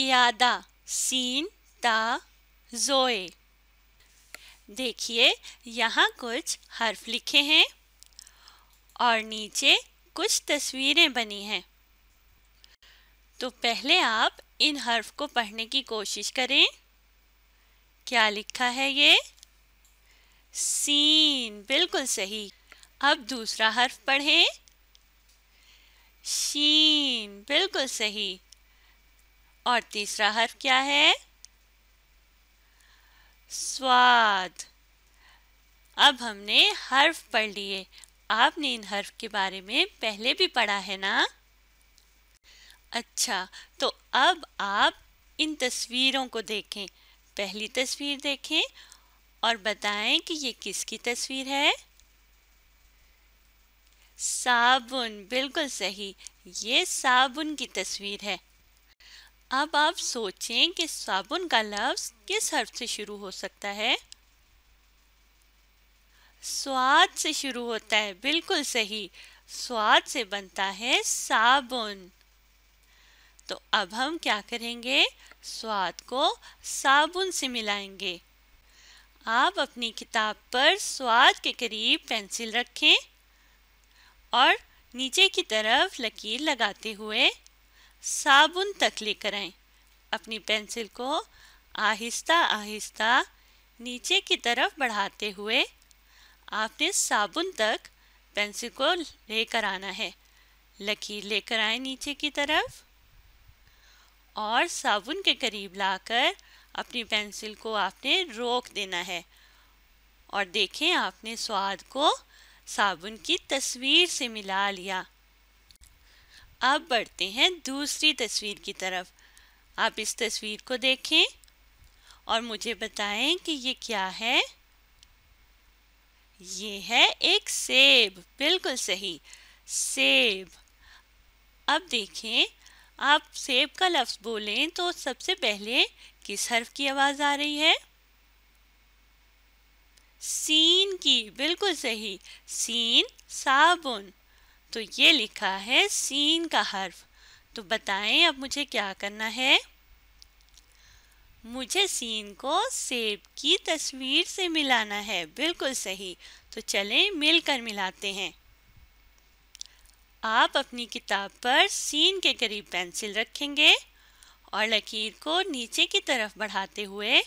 इयादा scene ता जोए देखिए यहाँ कुछ हर्फ लिखे हैं और नीचे कुछ तस्वीरें बनी हैं तो पहले आप इन हर्फ को पढ़ने की कोशिश करें क्या लिखा है ये सीन बिल्कुल सही अब दूसरा हर्फ पढ़ें शीन बिल्कुल सही और तीसरा हर्फ क्या है स्वाद अब हमने हर्फ पढ़ लिए आपने इन हर्फ के बारे में पहले भी पढ़ा है ना अच्छा तो अब आप इन तस्वीरों को देखें पहली तस्वीर देखें और बताएं कि ये किसकी तस्वीर है साबुन बिल्कुल सही ये साबुन की तस्वीर है अब आप सोचें कि साबुन का लफ्ज किस हर्फ से शुरू हो सकता है स्वाद से शुरू होता है बिल्कुल सही स्वाद से बनता है साबुन तो अब हम क्या करेंगे स्वाद को साबुन से मिलाएंगे आप अपनी किताब पर स्वाद के करीब पेंसिल रखें और नीचे की तरफ लकीर लगाते हुए साबुन तक लेकर आएँ अपनी पेंसिल को आहिस्ता आहिस्ता नीचे की तरफ बढ़ाते हुए आपने साबुन तक पेंसिल को लेकर आना है लकीर लेकर आए नीचे की तरफ और साबुन के करीब लाकर अपनी पेंसिल को आपने रोक देना है और देखें आपने स्वाद को साबुन की तस्वीर से मिला लिया अब बढ़ते हैं दूसरी तस्वीर की तरफ आप इस तस्वीर को देखें और मुझे बताएं कि ये क्या है ये है एक सेब बिल्कुल सही सेब अब देखें आप सेब का लफ्ज़ बोलें तो सबसे पहले किस हर्फ की आवाज़ आ रही है सीन की बिल्कुल सही सीन साबुन तो ये लिखा है सीन का हर्फ तो बताएं अब मुझे क्या करना है मुझे सीन को सेब की तस्वीर से मिलाना है बिल्कुल सही तो चलें मिलकर मिलाते हैं आप अपनी किताब पर सीन के करीब पेंसिल रखेंगे और लकीर को नीचे की तरफ बढ़ाते हुए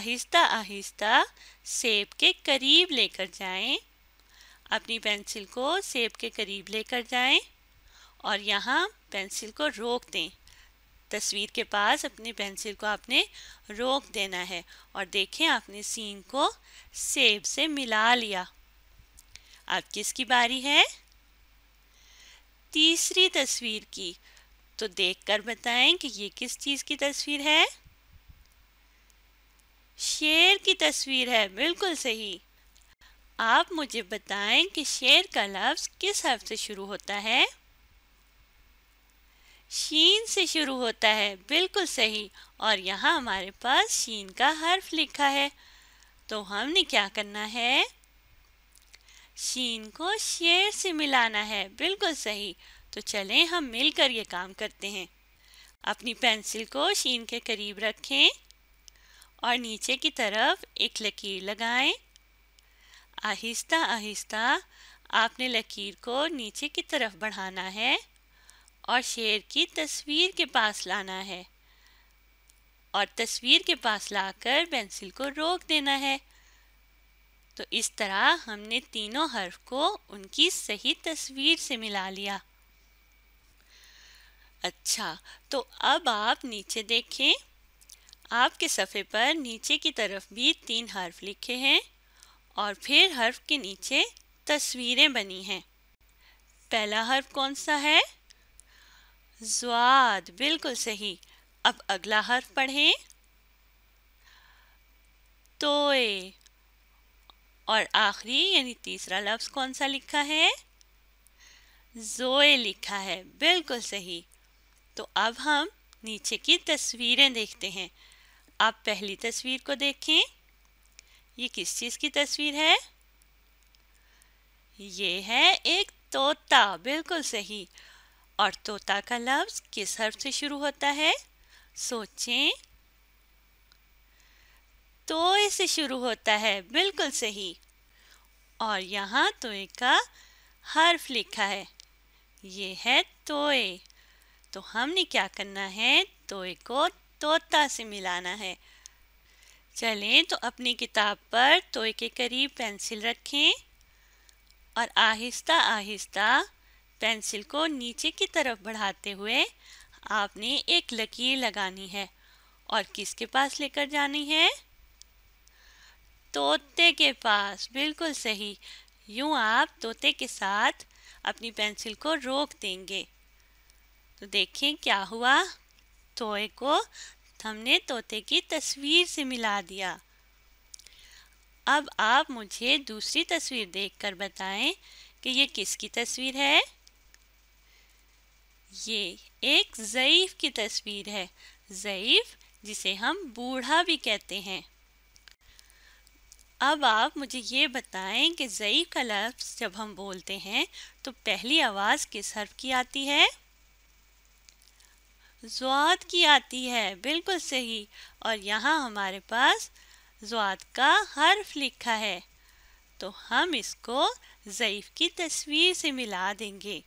आहिस्ता आहिस्ता सेब के करीब लेकर जाएं अपनी पेंसिल को सेब के करीब लेकर जाएं और यहाँ पेंसिल को रोक दें तस्वीर के पास अपनी पेंसिल को आपने रोक देना है और देखें आपने सीन को सेब से मिला लिया अब किसकी बारी है तीसरी तस्वीर की तो देखकर बताएं कि ये किस चीज़ की तस्वीर है शेर की तस्वीर है बिल्कुल सही आप मुझे बताएं कि शेर का लफ्ज़ किस हर्फ से शुरू होता है शीन से शुरू होता है बिल्कुल सही और यहाँ हमारे पास शीन का हर्फ लिखा है तो हमने क्या करना है शीन को शेर से मिलाना है बिल्कुल सही तो चलें हम मिलकर ये काम करते हैं अपनी पेंसिल को शीन के करीब रखें और नीचे की तरफ एक लकीर लगाएं आहिस्ता आहिस्ता आपने लकीर को नीचे की तरफ बढ़ाना है और शेर की तस्वीर के पास लाना है और तस्वीर के पास लाकर पेंसिल को रोक देना है तो इस तरह हमने तीनों हर्फ को उनकी सही तस्वीर से मिला लिया अच्छा तो अब आप नीचे देखें आपके सफ़े पर नीचे की तरफ भी तीन हर्फ लिखे हैं और फिर हर्फ के नीचे तस्वीरें बनी हैं पहला हर्फ कौन सा है स्वाद बिल्कुल सही अब अगला हर्फ पढ़ें तोए और आखिरी यानी तीसरा लफ्ज़ कौन सा लिखा है जोए लिखा है बिल्कुल सही तो अब हम नीचे की तस्वीरें देखते हैं आप पहली तस्वीर को देखें ये किस चीज़ की तस्वीर है ये है एक तोता बिल्कुल सही और तोता का लफ्ज़ किस हर्फ से शुरू होता है सोचें तो से शुरू होता है बिल्कुल सही और यहाँ तोए का हर्फ लिखा है ये है तोए तो हमने क्या करना है तोए को तोता से मिलाना है चलें तो अपनी किताब पर तोय के करीब पेंसिल रखें और आहिस्ता आहिस्ता पेंसिल को नीचे की तरफ बढ़ाते हुए आपने एक लकीर लगानी है और किसके पास लेकर जानी है तोते के पास बिल्कुल सही यूं आप तोते के साथ अपनी पेंसिल को रोक देंगे तो देखें क्या हुआ तोए को हमने तोते की तस्वीर से मिला दिया अब आप मुझे दूसरी तस्वीर देखकर बताएं कि ये किसकी तस्वीर है ये एक ज़यीफ़ की तस्वीर है ज़यीफ़ जिसे हम बूढ़ा भी कहते हैं अब आप मुझे ये बताएं कि ज़यीफ़ का लफ्ज़ जब हम बोलते हैं तो पहली आवाज़ किस हर्फ की आती है जुआत की आती है बिल्कुल सही और यहाँ हमारे पास जुआत का हर्फ लिखा है तो हम इसको ज़ईफ की तस्वीर से मिला देंगे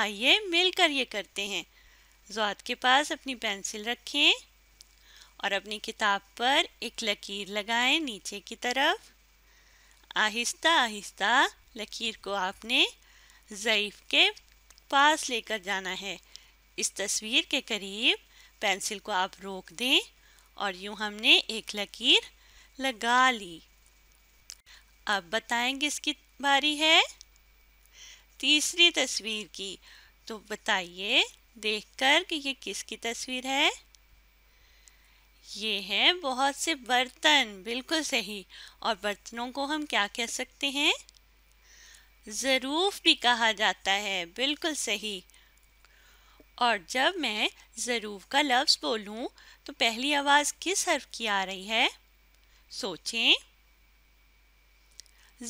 आइए मिलकर ये करते हैं जुआत के पास अपनी पेंसिल रखें और अपनी किताब पर एक लकीर लगाएं नीचे की तरफ आहिस्ता आहिस्ता लकीर को आपने ज़ईफ़ के पास लेकर जाना है इस तस्वीर के करीब पेंसिल को आप रोक दें और यूं हमने एक लकीर लगा ली अब बताएंगे इसकी बारी है तीसरी तस्वीर की तो बताइए देखकर कि ये किसकी तस्वीर है ये है बहुत से बर्तन बिल्कुल सही और बर्तनों को हम क्या कह सकते हैं ज़रूफ भी कहा जाता है बिल्कुल सही और जब मैं ज़रूर का लफ्ज़ बोलूँ तो पहली आवाज़ किस हर्फ की आ रही है सोचें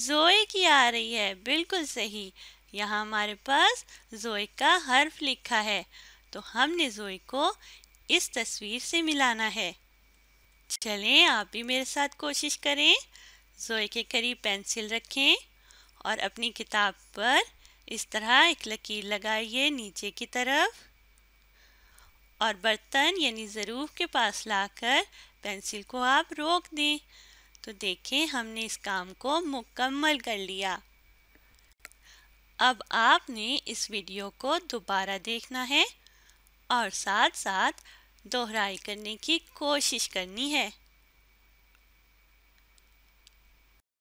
जोए की आ रही है बिल्कुल सही यहाँ हमारे पास जोए का हर्फ लिखा है तो हमने जोए को इस तस्वीर से मिलाना है चलें आप भी मेरे साथ कोशिश करें जोए के करीब पेंसिल रखें और अपनी किताब पर इस तरह एक लकीर लगाइए नीचे की तरफ और बर्तन यानी ज़रूफ के पास लाकर पेंसिल को आप रोक दें तो देखें हमने इस काम को मुकम्मल कर लिया अब आपने इस वीडियो को दोबारा देखना है और साथ साथ दोहराई करने की कोशिश करनी है